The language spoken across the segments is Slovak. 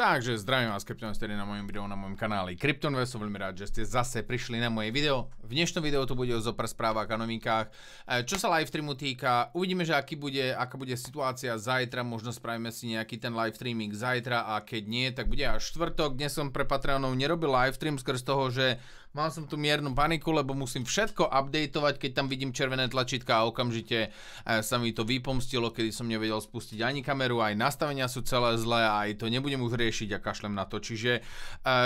Takže zdravím vás, Krypton ste na mojom videu na mojom kanáli Krypton som veľmi rád, že ste zase prišli na moje video. V dnešnom videu to bude o zopr správach a novinkách. E, čo sa live streamu týka, uvidíme, že aký bude, aká bude situácia zajtra, možno spravíme si nejaký ten live streaming zajtra a keď nie, tak bude až štvrtok. Dnes som pre Patreonov nerobil live stream skrz toho, že mal som tu miernu paniku, lebo musím všetko updateovať, keď tam vidím červené tlačítka a okamžite e, sa mi to vypomstilo, kedy som nevedel spustiť ani kameru, aj nastavenia sú celé zlé a aj to nebudem už riešiť a kašlem na to. Čiže e,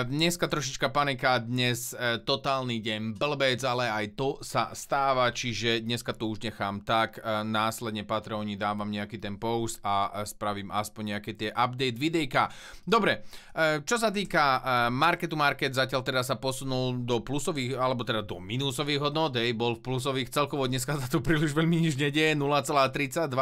dneska trošička panika, dnes e, totálny deň blbec, ale aj to sa stáva, čiže dneska to už nechám tak, následne Patreoni dávam nejaký ten post a spravím aspoň nejaké tie update videjka. Dobre, čo sa týka marketu market, zatiaľ teda sa posunul do do plusových, alebo teda do minusových hodnot, hej, bol v plusových celkovo, dneska sa tu príliš veľmi nič nedieje, 0,32%. Um,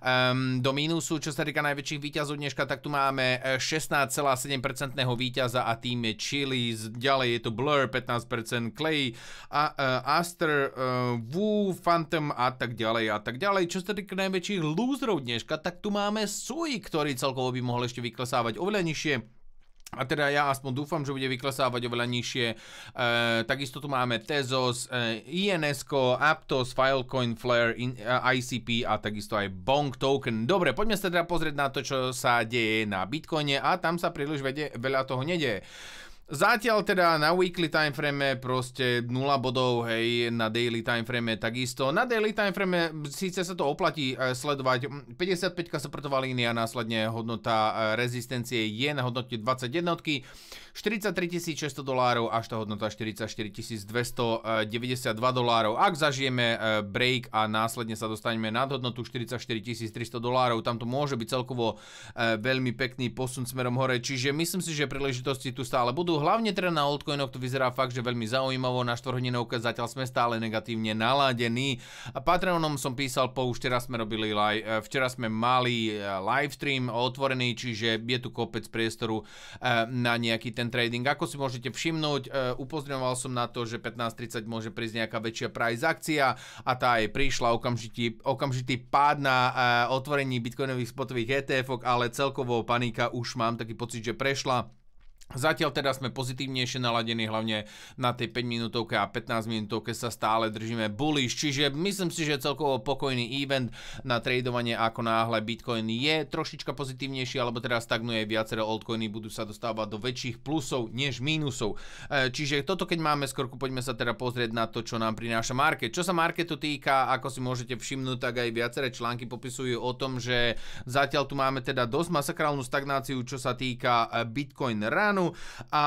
ehm, do minusu, čo sa týka najväčších výťazov dneška, tak tu máme 16,7% eh, výťaza a tým je Chili, ďalej je to Blur 15%, Clay, a, uh, Aster, uh, Wu, Phantom a tak ďalej a tak ďalej. Čo sa týka najväčších lúzrov dneška, tak tu máme Sui, ktorý celkovo by mohol ešte vyklesávať oveľa nižšie. A teda ja aspoň dúfam, že bude vyklesávať oveľa nižšie. E, takisto tu máme Tezos, e, INS, Aptos, Filecoin, Flare, in, e, ICP a takisto aj Bong Token. Dobre, poďme sa teda pozrieť na to, čo sa deje na Bitcoine a tam sa príliš vede, veľa toho nedeje. Zatiaľ teda na weekly timeframe proste 0 bodov, hej, na daily timeframe takisto. Na daily timeframe síce sa to oplatí e, sledovať, 55 supportová línia, následne hodnota e, rezistencie je na hodnote 21, 43 600 dolárov až tá hodnota 44 292 e, dolárov. Ak zažijeme break a následne sa dostaneme nad hodnotu 44 300 dolárov, tam to môže byť celkovo veľmi pekný posun smerom hore, čiže myslím si, že príležitosti tu stále budú hlavne teda na altcoinoch to vyzerá fakt, že veľmi zaujímavo, na štvorhodinovke zatiaľ sme stále negatívne naladení. Patreonom som písal po, už teraz sme robili live, včera sme mali e, livestream otvorený, čiže je tu kopec priestoru e, na nejaký ten trading. Ako si môžete všimnúť, e, Upozňoval som na to, že 15.30 môže prísť nejaká väčšia price akcia a tá aj prišla, okamžitý, okamžitý pád na otvorení bitcoinových spotových etf ale celkovo panika už mám taký pocit, že prešla Zatiaľ teda sme pozitívnejšie naladení, hlavne na tej 5 minútovke a 15 minútovke sa stále držíme bullish, čiže myslím si, že celkovo pokojný event na tradovanie ako náhle Bitcoin je trošička pozitívnejší, alebo teda stagnuje viaceré altcoiny, budú sa dostávať do väčších plusov než mínusov. E, čiže toto keď máme skorku, poďme sa teda pozrieť na to, čo nám prináša market. Čo sa marketu týka, ako si môžete všimnúť, tak aj viaceré články popisujú o tom, že zatiaľ tu máme teda dosť masakrálnu stagnáciu, čo sa týka e, Bitcoin ráno, stranu a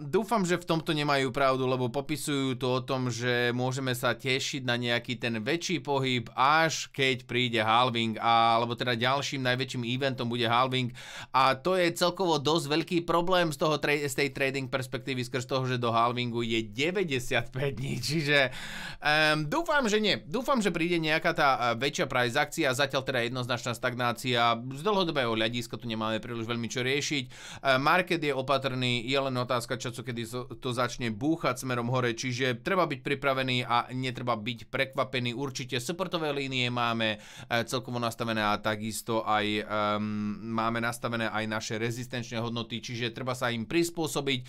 dúfam, že v tomto nemajú pravdu, lebo popisujú to o tom, že môžeme sa tešiť na nejaký ten väčší pohyb, až keď príde halving, a, alebo teda ďalším najväčším eventom bude halving a to je celkovo dosť veľký problém z, toho, z tej trading perspektívy, skrz toho, že do halvingu je 95 dní, čiže um, dúfam, že nie. Dúfam, že príde nejaká tá e, väčšia price akcia, zatiaľ teda jednoznačná stagnácia. Z dlhodobého hľadiska tu nemáme príliš veľmi čo riešiť. E, market je opatrný opatrný, je len otázka času, kedy to začne búchať smerom hore, čiže treba byť pripravený a netreba byť prekvapený. Určite supportové línie máme e, celkovo nastavené a takisto aj um, máme nastavené aj naše rezistenčné hodnoty, čiže treba sa im prispôsobiť. E,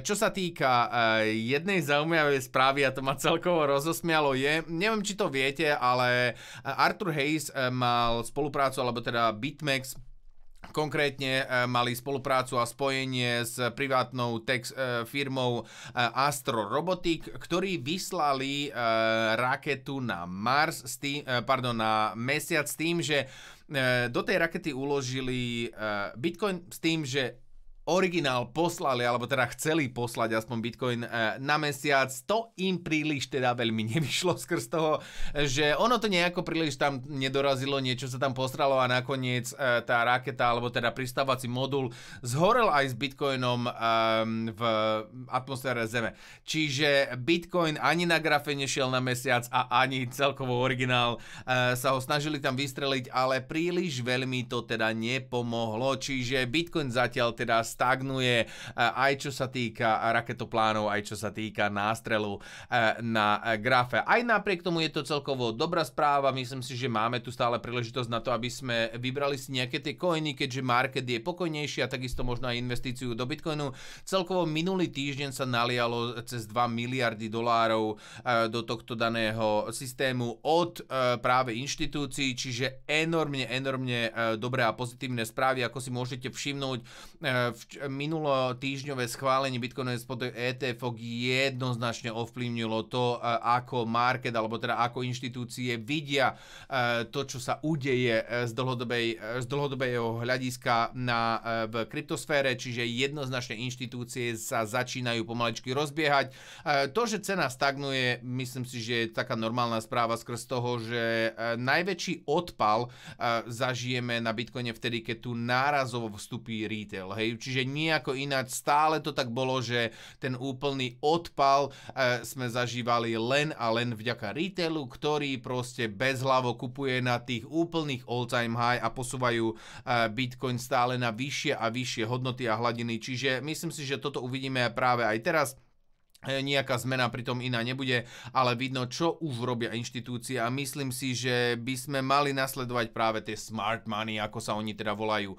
čo sa týka e, jednej zaujímavej správy, a to ma celkovo rozosmialo, je, neviem či to viete, ale Arthur Hayes mal spoluprácu, alebo teda BitMEX Konkrétne e, mali spoluprácu a spojenie s privátnou tex, e, firmou e, Astro Robotic, ktorí vyslali raketu na Mars, pardon, na Mesiac s tým, že do tej rakety uložili Bitcoin s tým, že originál poslali, alebo teda chceli poslať aspoň Bitcoin eh, na mesiac, to im príliš teda veľmi nevyšlo skrz toho, že ono to nejako príliš tam nedorazilo, niečo sa tam postralo a nakoniec eh, tá raketa, alebo teda pristávací modul zhorel aj s Bitcoinom eh, v atmosfére Zeme. Čiže Bitcoin ani na grafe nešiel na mesiac a ani celkovo originál sa ho snažili tam vystreliť, ale príliš veľmi to teda nepomohlo, čiže Bitcoin zatiaľ teda stagnuje, e, aj čo sa týka raketoplánov, aj čo sa týka nástrelu e, na grafe. Aj napriek tomu je to celkovo dobrá správa, myslím si, že máme tu stále príležitosť na to, aby sme vybrali si nejaké tie koiny, keďže market je pokojnejší a takisto možno aj investíciu do Bitcoinu. Celkovo minulý týždeň sa nalialo cez 2 miliardy dolárov e, do tohto daného systému od práve inštitúcií, čiže enormne, enormne dobré a pozitívne správy, ako si môžete všimnúť v minulo týždňové schválenie Bitcoinu spod ETF jednoznačne ovplyvnilo to, e, ako market, alebo teda ako inštitúcie vidia e, to, čo sa udeje e, z, dlhodobej, z dlhodobého hľadiska na, v kryptosfére, čiže jednoznačne inštitúcie sa začínajú pomaličky rozbiehať. To, že cena stagnuje, myslím si, že je taká normálna správa skrz toho, že najväčší odpal zažijeme na Bitcoine vtedy, keď tu nárazovo vstupí retail. Hej? Čiže že nejako ináč stále to tak bolo, že ten úplný odpal e, sme zažívali len a len vďaka retailu, ktorý proste bezhlavo kupuje na tých úplných all-time high a posúvajú e, Bitcoin stále na vyššie a vyššie hodnoty a hladiny. Čiže myslím si, že toto uvidíme práve aj teraz. E, nejaká zmena pritom iná nebude, ale vidno, čo už robia inštitúcie a myslím si, že by sme mali nasledovať práve tie smart money, ako sa oni teda volajú,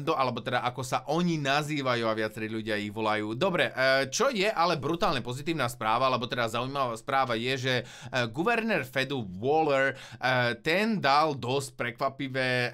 do, alebo teda ako sa oni nazývajú a viacerí ľudia ich volajú. Dobre, e, čo je ale brutálne pozitívna správa, alebo teda zaujímavá správa je, že e, guvernér Fedu Waller, ten dal dosť prekvapivé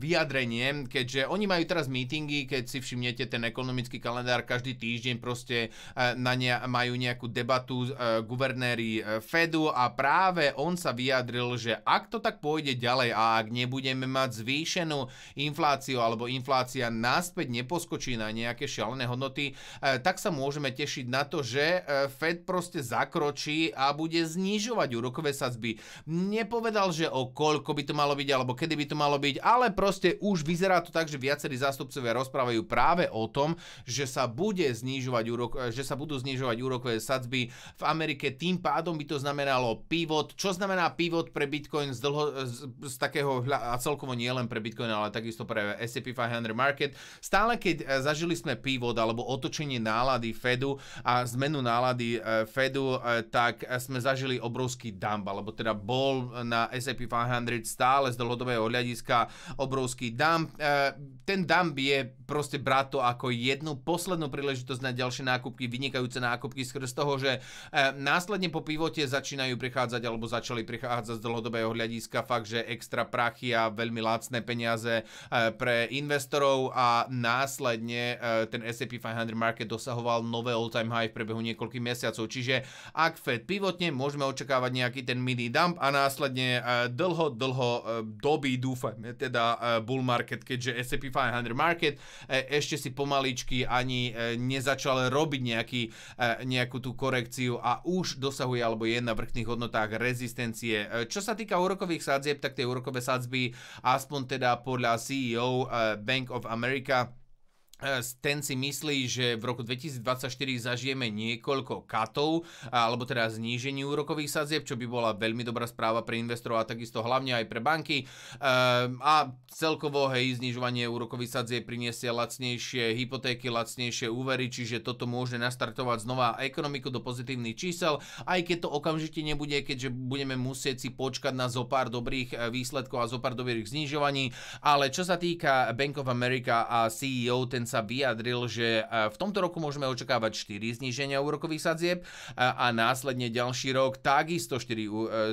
vyjadrenie, keďže oni majú teraz meetingy, keď si všimnete ten ekonomický kalendár každý týždeň proste na ne majú nejakú debatu e, guvernéri e, Fedu a práve on sa vyjadril, že ak to tak pôjde ďalej a ak nebudeme mať zvýšenú infláciu alebo inflácia náspäť neposkočí na nejaké šialené hodnoty, e, tak sa môžeme tešiť na to, že e, Fed proste zakročí a bude znižovať úrokové sadzby. Nepovedal, že o koľko by to malo byť alebo kedy by to malo byť, ale proste už vyzerá to tak, že viacerí zástupcovia rozprávajú práve o tom, že sa bude znižovať úrok, e, že sa budú znižovať úrokové sadzby v Amerike. Tým pádom by to znamenalo pivot. Čo znamená pivot pre Bitcoin z, dlho, z, z takého, a celkovo nie len pre Bitcoin, ale takisto pre S&P 500 market. Stále keď e, zažili sme pivot alebo otočenie nálady Fedu a zmenu nálady e, Fedu, e, tak sme zažili obrovský dump, alebo teda bol na S&P 500 stále z dlhodobého hľadiska obrovský dump. Ten dump je proste brato to ako jednu poslednú príležitosť na ďalšie nákupky, vynikajúce nákupy nákupky skrz toho, že eh, následne po pivote začínajú prichádzať alebo začali prichádzať z dlhodobého hľadiska fakt, že extra prachy a veľmi lacné peniaze eh, pre investorov a následne eh, ten S&P 500 market dosahoval nové all-time high v priebehu niekoľkých mesiacov. Čiže ak Fed pivotne, môžeme očakávať nejaký ten mini dump a následne dlho, dlho doby, dúfajme, teda bull market, keďže S&P 500 market ešte si pomaličky ani nezačal robiť nejaký nejakú tú korekciu a už dosahuje alebo je na vrchných hodnotách rezistencie. E, čo sa týka úrokových sadzieb, tak tie úrokové sadzby aspoň teda podľa CEO e, Bank of America E, ten si myslí, že v roku 2024 zažijeme niekoľko katov, alebo teda znížení úrokových sadzieb, čo by bola veľmi dobrá správa pre investorov a takisto hlavne aj pre banky. E, a celkovo, hej, znižovanie úrokových sadzieb priniesie lacnejšie hypotéky, lacnejšie úvery, čiže toto môže nastartovať znova ekonomiku do pozitívnych čísel, aj keď to okamžite nebude, keďže budeme musieť si počkať na zo pár dobrých e, výsledkov a zopár dobrých znižovaní. Ale čo sa týka Bank of America a CEO, ten sa vyjadril, že v tomto roku môžeme očakávať 4 zníženia úrokových sadzieb a následne ďalší rok takisto 4 e,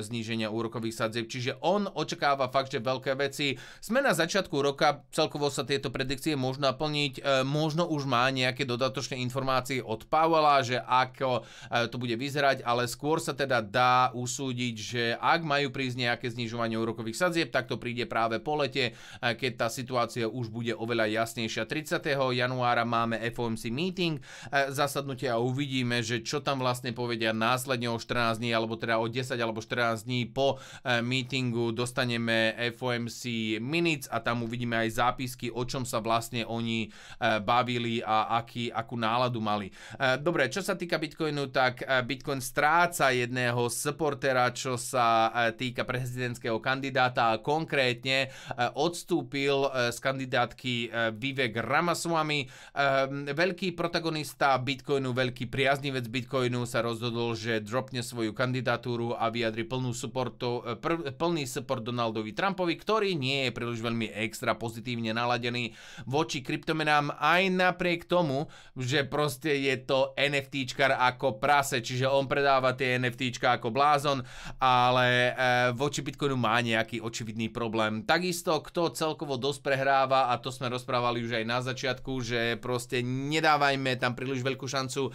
zníženia úrokových sadzieb. Čiže on očakáva fakt, že veľké veci. Sme na začiatku roka, celkovo sa tieto predikcie môžu naplniť. E, možno už má nejaké dodatočné informácie od Pavela, že ako e, to bude vyzerať, ale skôr sa teda dá usúdiť, že ak majú prísť nejaké znižovanie úrokových sadzieb, tak to príde práve po lete, keď tá situácia už bude oveľa jasnejšia. 30 januára máme FOMC meeting, e, zasadnutie a uvidíme, že čo tam vlastne povedia následne o 14 dní, alebo teda o 10 alebo 14 dní po e, meetingu dostaneme FOMC minutes a tam uvidíme aj zápisky, o čom sa vlastne oni e, bavili a aký, akú náladu mali. Dobre, čo sa týka Bitcoinu, tak Bitcoin stráca jedného supportera, čo sa týka prezidentského kandidáta a konkrétne odstúpil z kandidátky Vivek Ramaswamy, platformami. Um, ehm, veľký protagonista Bitcoinu, veľký priaznivec Bitcoinu sa rozhodol, že dropne svoju kandidatúru a vyjadri plnú supportu, e, pr, plný support Donaldovi Trumpovi, ktorý nie je príliš veľmi extra pozitívne naladený voči kryptomenám aj napriek tomu, že proste je to NFTčkar ako prase, čiže on predáva tie NFTčka ako blázon, ale e, voči Bitcoinu má nejaký očividný problém. Takisto, kto celkovo dosť prehráva, a to sme rozprávali už aj na začiatku, začiatku, že proste nedávajme tam príliš veľkú šancu eh,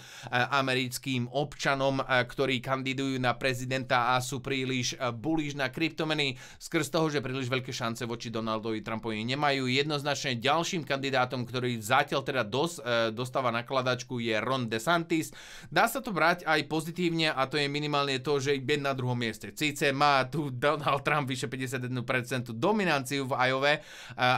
americkým občanom, eh, ktorí kandidujú na prezidenta a sú príliš eh, bulíž na kryptomeny skrz toho, že príliš veľké šance voči Donaldovi Trumpovi nemajú. Jednoznačne ďalším kandidátom, ktorý zatiaľ teda dos, dostáva nakladačku je Ron DeSantis. Dá sa to brať aj pozitívne a to je minimálne to, že je na druhom mieste. Cice má tu Donald Trump vyše 51% dominanciu v Iowa,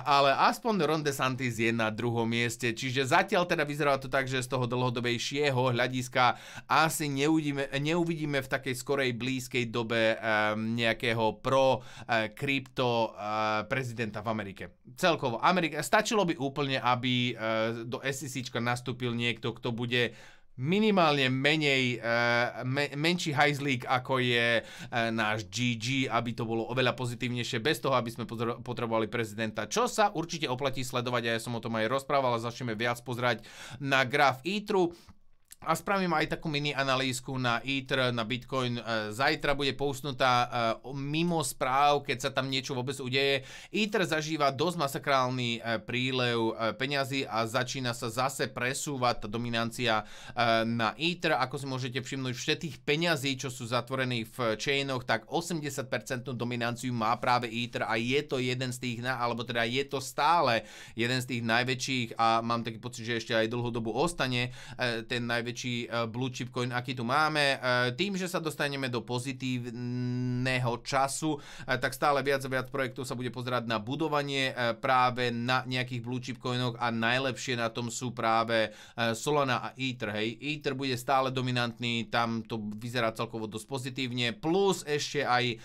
ale aspoň Ron DeSantis je na druhom mieste. Čiže zatiaľ teda vyzerá to tak, že z toho dlhodobejšieho hľadiska asi neuvidíme, neuvidíme v takej skorej blízkej dobe um, nejakého pro eh, krypto uh, prezidenta v Amerike. Celkovo Amerika, stačilo by úplne, aby uh, do SEC nastúpil niekto, kto bude minimálne menej, eh, menší hajzlík ako je eh, náš GG, aby to bolo oveľa pozitívnejšie, bez toho, aby sme potrebovali prezidenta. Čo sa určite oplatí sledovať, a ja som o tom aj rozprával, a začneme viac pozerať na graf ITRU a spravím aj takú mini analýzku na ITR, na Bitcoin. E, zajtra bude pousnutá e, mimo správ, keď sa tam niečo vôbec udeje. ITR zažíva dosť masakrálny e, prílev peňazí a začína sa zase presúvať tá dominancia na ITR. Ako si môžete všimnúť, všetkých peňazí, čo sú zatvorení v chainoch, tak 80% dominanciu má práve ITR a je to jeden z tých, alebo teda je to stále jeden z tých najväčších a mám taký pocit, že ešte aj dlhodobu ostane ten najväčší najväčší e, blue chip coin, aký tu máme. E, tým, že sa dostaneme do pozitívneho času, e, tak stále viac a viac projektov sa bude pozerať na budovanie práve na nejakých blue chip coinoch a najlepšie na tom sú práve Solana a Ether. Hej. Ether bude stále dominantný, tam to vyzerá celkovo dosť pozitívne, plus ešte aj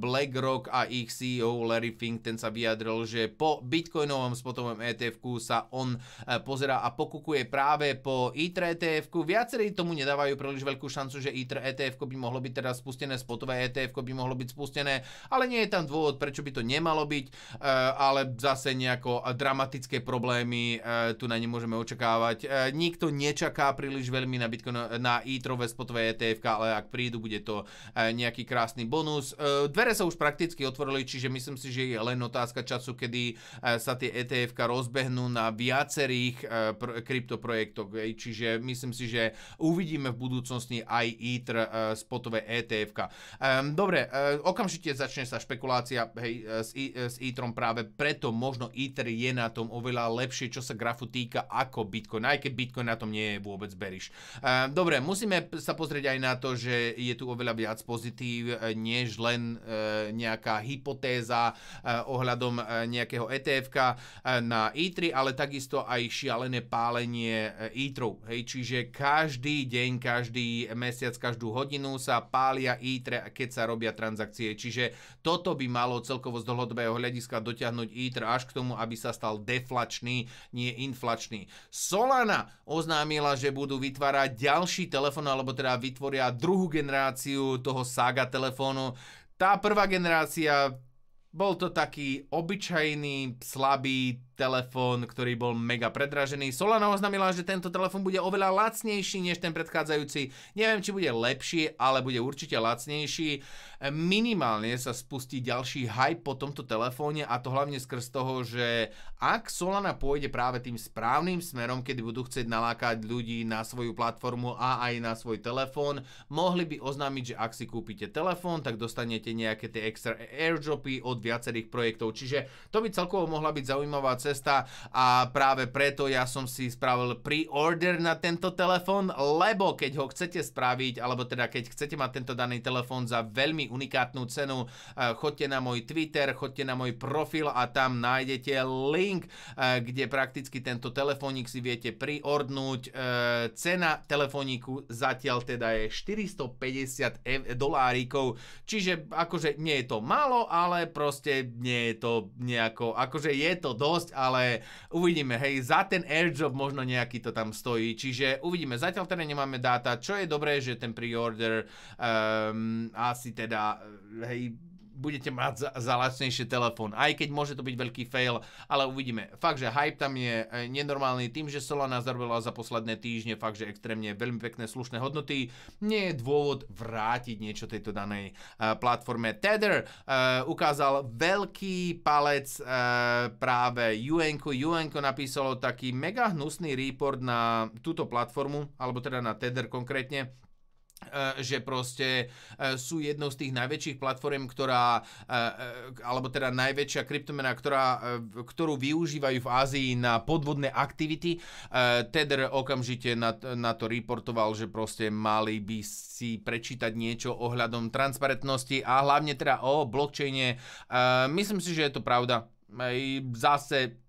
BlackRock a ich CEO Larry Fink, ten sa vyjadril, že po bitcoinovom spotovom etf sa on pozerá a pokukuje práve po Ether etf -ku viacerí tomu nedávajú príliš veľkú šancu, že ITR ETF by mohlo byť teraz spustené, spotové ETF by mohlo byť spustené, ale nie je tam dôvod, prečo by to nemalo byť, e, ale zase nejako dramatické problémy e, tu na nemôžeme očakávať. E, nikto nečaká príliš veľmi na, Bitcoin, na ITRové spotové ETF, ale ak prídu, bude to nejaký krásny bonus. Dvere sa už prakticky otvorili, čiže myslím si, že je len otázka času, kedy sa tie ETF rozbehnú na viacerých kryptoprojektoch. Čiže myslím si, že čiže uvidíme v budúcnosti aj ITR e, spotové etf Dobre, e, okamžite začne sa špekulácia hej, e, s ITRom práve preto možno ITR je na tom oveľa lepšie, čo sa grafu týka ako Bitcoin, aj keď Bitcoin na tom nie je vôbec beriš. Dobre, musíme sa pozrieť aj na to, že je tu oveľa viac pozitív, než len nejaká hypotéza ohľadom nejakého etf na ITRI, ale takisto aj šialené pálenie ITRov. Hej, čiže každý deň, každý mesiac, každú hodinu sa pália tre, keď sa robia transakcie. Čiže toto by malo celkovo z dlhodobého hľadiska dotiahnuť ITRE až k tomu, aby sa stal deflačný, nie inflačný. Solana oznámila, že budú vytvárať ďalší telefón, alebo teda vytvoria druhú generáciu toho Saga telefónu. Tá prvá generácia bol to taký obyčajný, slabý telefón, ktorý bol mega predražený. Solana oznamila, že tento telefón bude oveľa lacnejší než ten predchádzajúci. Neviem, či bude lepší, ale bude určite lacnejší. Minimálne sa spustí ďalší hype po tomto telefóne a to hlavne skrz toho, že ak Solana pôjde práve tým správnym smerom, kedy budú chcieť nalákať ľudí na svoju platformu a aj na svoj telefón, mohli by oznámiť, že ak si kúpite telefón, tak dostanete nejaké tie extra airdropy od viacerých projektov. Čiže to by celkovo mohla byť zaujímavá cesta a práve preto ja som si spravil pre-order na tento telefón, lebo keď ho chcete spraviť, alebo teda keď chcete mať tento daný telefón za veľmi unikátnu cenu, eh, chodte na môj Twitter, chodte na môj profil a tam nájdete link, eh, kde prakticky tento telefónik si viete priordnúť. Eh, cena telefóniku zatiaľ teda je 450 dolárikov, čiže akože nie je to málo, ale proste nie je to nejako, akože je to dosť, ale uvidíme, hej, za ten airdrop možno nejaký to tam stojí, čiže uvidíme, zatiaľ teda nemáme dáta, čo je dobré, že ten pre-order um, asi teda, hej, budete mať za, za lacnejšie telefón. Aj keď môže to byť veľký fail, ale uvidíme. Fakt, že hype tam je e, nenormálny tým, že Solana zarobila za posledné týždne fakt, že extrémne veľmi pekné slušné hodnoty. Nie je dôvod vrátiť niečo tejto danej uh, platforme. Tether uh, ukázal veľký palec uh, práve Juenko. Juenko napísalo taký mega hnusný report na túto platformu, alebo teda na Tether konkrétne Eh, že proste eh, sú jednou z tých najväčších platform, ktorá, eh, alebo teda najväčšia kryptomena, ktorá, ktorú využívajú v Ázii na podvodné aktivity. Tether okamžite na, na to reportoval, že proste mali by si prečítať niečo ohľadom transparentnosti a hlavne teda o blockchaine. Myslím si, že je to pravda. Zase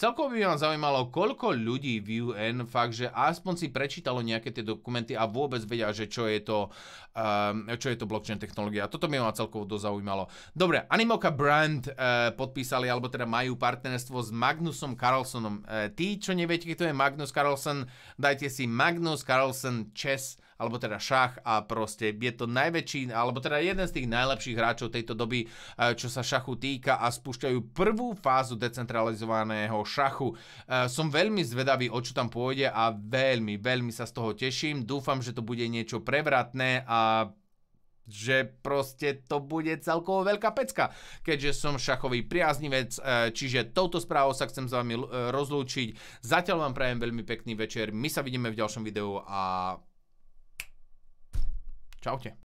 Celkovo by ma zaujímalo, koľko ľudí v UN fakt, že aspoň si prečítalo nejaké tie dokumenty a vôbec vedia, že čo je to, um, čo je to blockchain technológia. Toto by ma celkovo dosť zaujímalo. Dobre, Animoca Brand uh, podpísali, alebo teda majú partnerstvo s Magnusom Carlsonom. Uh, tí, čo neviete, kto je Magnus Carlson, dajte si Magnus Carlson Chess alebo teda šach a proste je to najväčší, alebo teda jeden z tých najlepších hráčov tejto doby, e, čo sa šachu týka a spúšťajú prvú fázu decentralizovaného šachu. E, som veľmi zvedavý, o čo tam pôjde a veľmi, veľmi sa z toho teším. Dúfam, že to bude niečo prevratné a že proste to bude celkovo veľká pecka, keďže som šachový priaznivec, e, čiže touto správou sa chcem s vami rozlúčiť. Zatiaľ vám prajem veľmi pekný večer, my sa vidíme v ďalšom videu a Čaute.